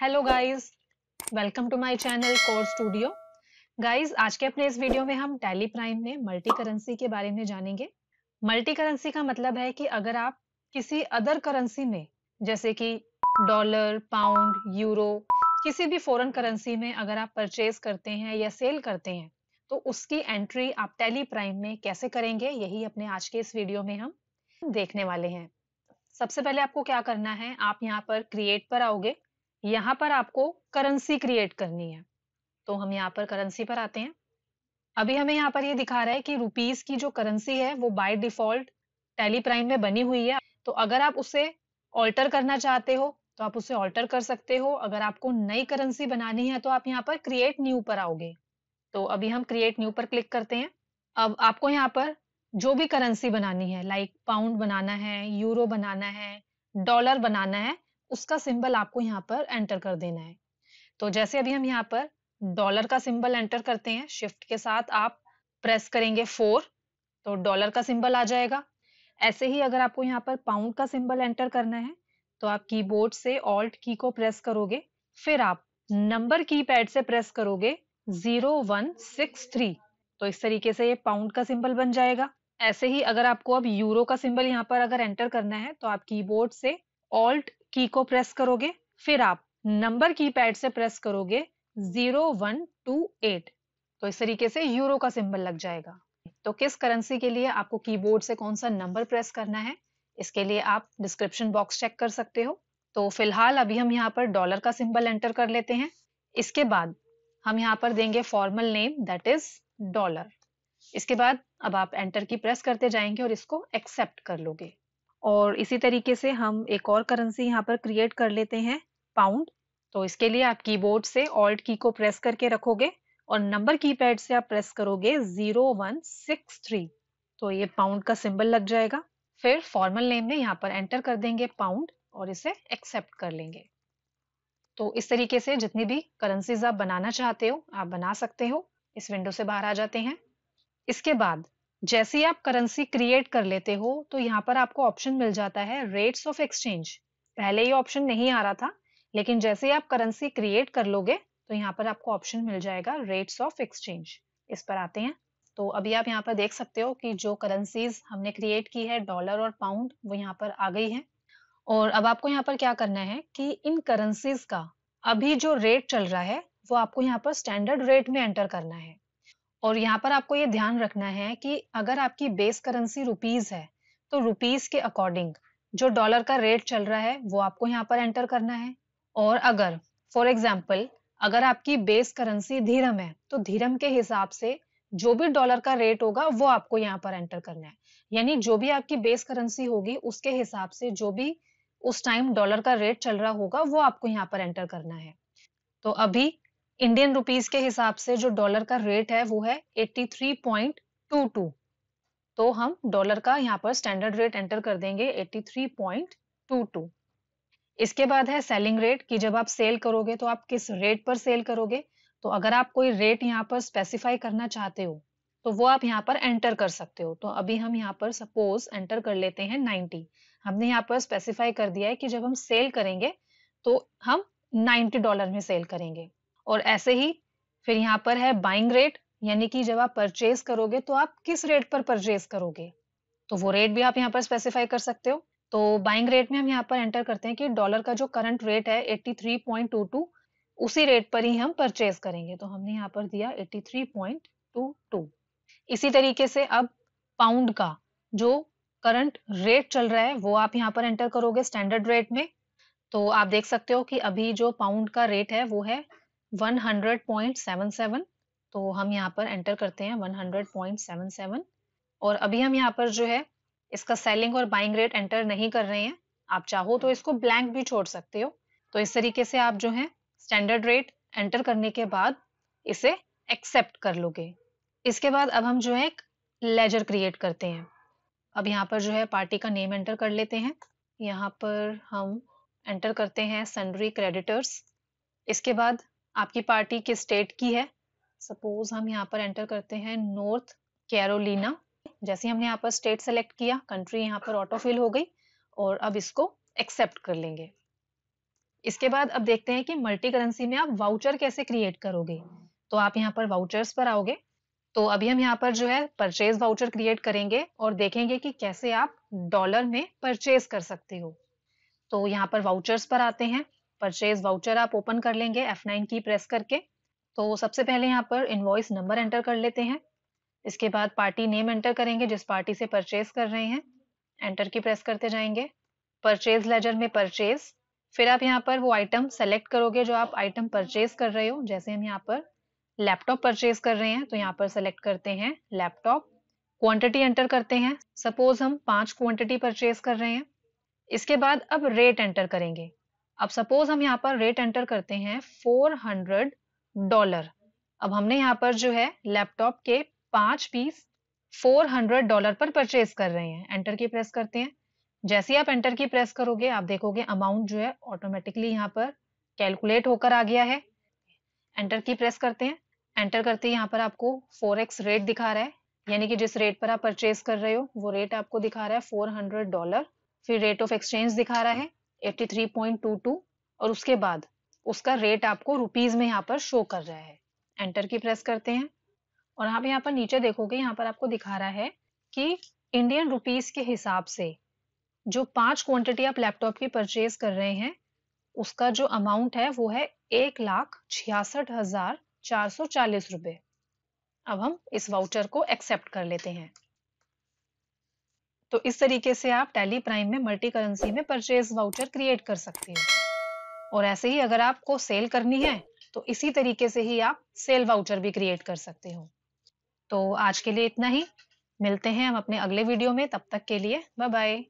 hello guys welcome to my channel core studio guys आज के अपने इस वीडियो में हम टैली प्राइम में मल्टी करेंसी के बारे में जानेंगे मल्टी करेंसी का मतलब है कि अगर आप किसी अदर करेंसी में जैसे कि डॉलर पाउंड यूरो किसी भी फॉरेन करेंसी में अगर आप परचेज करते हैं या सेल करते हैं तो उसकी एंट्री आप टैली प्राइम में कैसे करेंगे यही अपने आज के इस वीडियो में हम देखने वाले हैं सबसे पहले आपको क्या करना है आप यहाँ पर क्रिएट पर आओगे यहां पर आपको करेंसी क्रिएट करनी है तो हम यहाँ पर करेंसी पर आते हैं अभी हमें यहाँ पर ये यह दिखा रहा है कि रुपीज की जो करेंसी है वो बाय डिफॉल्ट टैली प्राइम में बनी हुई है तो अगर आप उसे ऑल्टर करना चाहते हो तो आप उसे ऑल्टर कर सकते हो अगर आपको नई करेंसी बनानी है तो आप यहाँ पर क्रिएट न्यू पर आओगे तो अभी हम क्रिएट न्यू पर क्लिक करते हैं अब आपको यहाँ पर जो भी करेंसी बनानी है लाइक पाउंड बनाना है यूरो बनाना है डॉलर बनाना है उसका सिंबल आपको यहाँ पर एंटर कर देना है तो जैसे अभी हम यहाँ पर डॉलर का सिंबल एंटर करते हैं शिफ्ट के साथ आप प्रेस करेंगे फोर तो डॉलर का सिंबल आ जाएगा ऐसे ही अगर आपको यहाँ पर पाउंड का सिंबल एंटर करना है तो आप कीबोर्ड से ऑल्ट की को प्रेस करोगे फिर आप नंबर की पैड से प्रेस करोगे जीरो वन सिक्स थ्री तो इस तरीके से ये पाउंड का सिंबल बन जाएगा ऐसे ही अगर आपको अब यूरो का सिंबल यहाँ पर अगर एंटर करना है तो आप कीबोर्ड से ऑल्ट की को प्रेस करोगे फिर आप नंबर की पैड से प्रेस करोगे जीरो वन टू एट तो इस तरीके से यूरो का सिंबल लग जाएगा तो किस करेंसी के लिए आपको कीबोर्ड से कौन सा नंबर प्रेस करना है इसके लिए आप डिस्क्रिप्शन बॉक्स चेक कर सकते हो तो फिलहाल अभी हम यहाँ पर डॉलर का सिंबल एंटर कर लेते हैं इसके बाद हम यहाँ पर देंगे formal name that is dollar इसके बाद अब आप एंटर की प्रेस करते जाएंगे और इसको एक्सेप्ट कर लोगे और इसी तरीके से हम एक और करेंसी यहाँ पर क्रिएट कर लेते हैं पाउंड तो इसके लिए आप कीबोर्ड से ऑल्ट की को प्रेस करके रखोगे और नंबर कीपैड से आप प्रेस करोगे जीरो वन सिक्स थ्री तो ये पाउंड का सिंबल लग जाएगा फिर फॉर्मल नेम में यहाँ पर एंटर कर देंगे पाउंड और इसे एक्सेप्ट कर लेंगे तो इस तरीके से जितनी भी करेंसीज आप बनाना चाहते हो आप बना सकते हो इस विंडो से बाहर आ जाते हैं इसके बाद जैसे ही आप करेंसी क्रिएट कर लेते हो तो यहाँ पर आपको ऑप्शन मिल जाता है रेट्स ऑफ एक्सचेंज पहले ये ऑप्शन नहीं आ रहा था लेकिन जैसे ही आप करेंसी क्रिएट कर लोगे तो यहाँ पर आपको ऑप्शन मिल जाएगा रेट्स ऑफ एक्सचेंज इस पर आते हैं तो अभी आप यहाँ पर देख सकते हो कि जो करेंसीज हमने क्रिएट की है डॉलर और पाउंड वो यहाँ पर आ गई है और अब आपको यहाँ पर क्या करना है कि इन करेंसीज का अभी जो रेट चल रहा है वो आपको यहाँ पर स्टैंडर्ड रेट में एंटर करना है और यहाँ पर आपको ये ध्यान रखना है कि अगर आपकी बेस करेंसी रुपीज है तो रुपीज के अकॉर्डिंग जो डॉलर का रेट चल रहा है वो आपको यहाँ पर एंटर करना है और अगर फॉर एग्जाम्पल अगर आपकी बेस करेंसी धीरम है तो धीरम के हिसाब से जो भी डॉलर का रेट होगा वो आपको यहाँ पर एंटर करना है यानी जो भी आपकी बेस करेंसी होगी उसके हिसाब से जो भी उस टाइम डॉलर का रेट चल रहा होगा वो आपको यहाँ पर एंटर करना है तो अभी इंडियन रुपीस के हिसाब से जो डॉलर का रेट है वो है 83.22 तो हम डॉलर का यहाँ पर स्टैंडर्ड रेट एंटर कर देंगे 83.22 इसके बाद है सेलिंग रेट कि जब आप सेल करोगे तो आप किस रेट पर सेल करोगे तो अगर आप कोई रेट यहाँ पर स्पेसिफाई करना चाहते हो तो वो आप यहाँ पर एंटर कर सकते हो तो अभी हम यहाँ पर सपोज एंटर कर लेते हैं 90 हमने यहाँ पर स्पेसिफाई कर दिया है कि जब हम सेल करेंगे तो हम 90 डॉलर में सेल करेंगे और ऐसे ही फिर यहाँ पर है बाइंग रेट यानी कि जब आप परचेज करोगे तो आप किस रेट पर परचेज करोगे तो वो रेट भी आप यहाँ पर स्पेसिफाई कर सकते हो तो बाइंग रेट में हम यहाँ पर एंटर करते हैं कि डॉलर का जो करंट रेट है 83.22 उसी रेट पर ही हम परचेज करेंगे तो हमने यहाँ पर दिया 83.22 इसी तरीके से अब पाउंड का जो करंट रेट चल रहा है वो आप यहाँ पर एंटर करोगे स्टैंडर्ड रेट में तो आप देख सकते हो कि अभी जो पाउंड का रेट है वो है 100.77 तो हम यहाँ पर एंटर करते हैं 100.77 और अभी हम यहाँ पर जो है इसका सेलिंग और बाइंग रेट एंटर नहीं कर रहे हैं आप चाहो तो इसको ब्लैंक भी छोड़ सकते हो तो इस तरीके से आप जो है स्टैंडर्ड रेट एंटर करने के बाद इसे एक्सेप्ट कर लोगे इसके बाद अब हम जो है एक लेजर क्रिएट करते हैं अब यहाँ पर जो है पार्टी का नेम एंटर कर लेते हैं यहाँ पर हम एंटर करते हैं सन्ड्री क्रेडिटर्स इसके बाद आपकी पार्टी किस स्टेट की है सपोज हम यहाँ पर एंटर करते हैं नॉर्थ कैरोलिना जैसे हमने यहाँ पर स्टेट सेलेक्ट किया कंट्री यहाँ पर ऑटोफिल हो गई और अब इसको एक्सेप्ट कर लेंगे इसके बाद अब देखते हैं कि मल्टी करेंसी में आप वाउचर कैसे क्रिएट करोगे तो आप यहाँ पर वाउचर्स पर आओगे तो अभी हम यहाँ पर जो है परचेज वाउचर क्रिएट करेंगे और देखेंगे कि कैसे आप डॉलर में परचेज कर सकते हो तो यहाँ पर वाउचर्स पर आते हैं परचेज वाउचर आप ओपन कर लेंगे F9 की प्रेस करके तो सबसे पहले यहाँ पर इनवॉइस नंबर एंटर कर लेते हैं इसके बाद पार्टी नेम एंटर करेंगे जिस पार्टी से परचेज कर रहे हैं एंटर की प्रेस करते जाएंगे परचेज लेजर में परचेज फिर आप यहाँ पर वो आइटम सेलेक्ट करोगे जो आप आइटम परचेज कर रहे हो जैसे हम यहाँ पर लैपटॉप परचेज कर रहे हैं तो यहाँ पर सेलेक्ट करते हैं लैपटॉप क्वांटिटी एंटर करते हैं सपोज हम पांच क्वांटिटी परचेज कर रहे हैं इसके बाद अब रेट एंटर करेंगे अब सपोज हम यहाँ पर रेट एंटर करते हैं फोर हंड्रेड डॉलर अब हमने यहाँ पर जो है लैपटॉप के पांच पीस फोर हंड्रेड डॉलर पर परचेज कर रहे हैं एंटर की प्रेस करते हैं जैसे आप एंटर की प्रेस करोगे आप देखोगे अमाउंट जो है ऑटोमेटिकली यहाँ पर कैलकुलेट होकर आ गया है एंटर की प्रेस करते हैं एंटर करते ही यहाँ पर आपको फोर एक्स रेट दिखा रहा है यानी कि जिस रेट पर आप परचेज कर रहे हो वो रेट आपको दिखा रहा है फोर हंड्रेड डॉलर फिर रेट ऑफ एक्सचेंज दिखा रहा है eighty three point two two और उसके बाद उसका रेट आपको रुपीज में यहाँ पर शो कर रहा है एंटर की प्रेस करते हैं और आप यहाँ पर नीचे देखोगे यहाँ पर आपको दिखा रहा है कि इंडियन रुपीज के हिसाब से जो पांच क्वांटिटी आप लैपटॉप की परचेज कर रहे हैं उसका जो अमाउंट है वो है एक लाख छियासठ हजार चार सौ चालीस रुपये अब हम इस वाउचर को एक्सेप्ट कर लेते हैं तो इस तरीके से आप टैली प्राइम में मल्टी करेंसी में परचेज वाउचर क्रिएट कर सकते हो और ऐसे ही अगर आपको सेल करनी है तो इसी तरीके से ही आप सेल वाउचर भी क्रिएट कर सकते हो तो आज के लिए इतना ही मिलते हैं हम अपने अगले वीडियो में तब तक के लिए बाय बाय